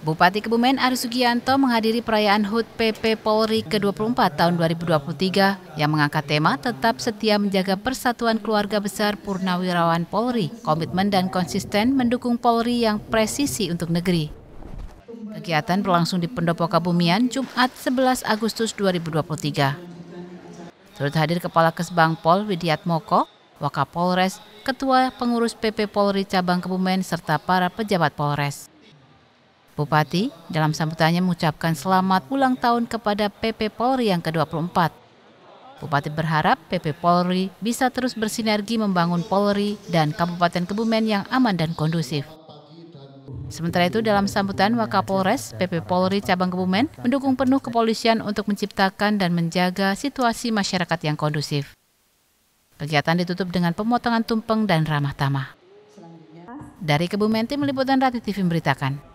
Bupati Kebumen Ari Sugianto menghadiri perayaan HUT PP Polri ke-24 tahun 2023 yang mengangkat tema tetap setia menjaga persatuan keluarga besar Purnawirawan Polri, komitmen dan konsisten mendukung Polri yang presisi untuk negeri. Kegiatan berlangsung di Pendopo Kabumian Jumat 11 Agustus 2023. Turut hadir Kepala Kesbang Pol Widiat Moko, Wakapolres, Ketua Pengurus PP Polri Cabang Kebumen, serta para pejabat Polres. Bupati dalam sambutannya mengucapkan selamat ulang tahun kepada PP Polri yang ke-24. Bupati berharap PP Polri bisa terus bersinergi membangun Polri dan Kabupaten Kebumen yang aman dan kondusif. Sementara itu dalam sambutan Wakapolres, PP Polri Cabang Kebumen mendukung penuh kepolisian untuk menciptakan dan menjaga situasi masyarakat yang kondusif. Kegiatan ditutup dengan pemotongan tumpeng dan ramah tamah. Dari Kebumen, tim liputan Rati TV memberitakan.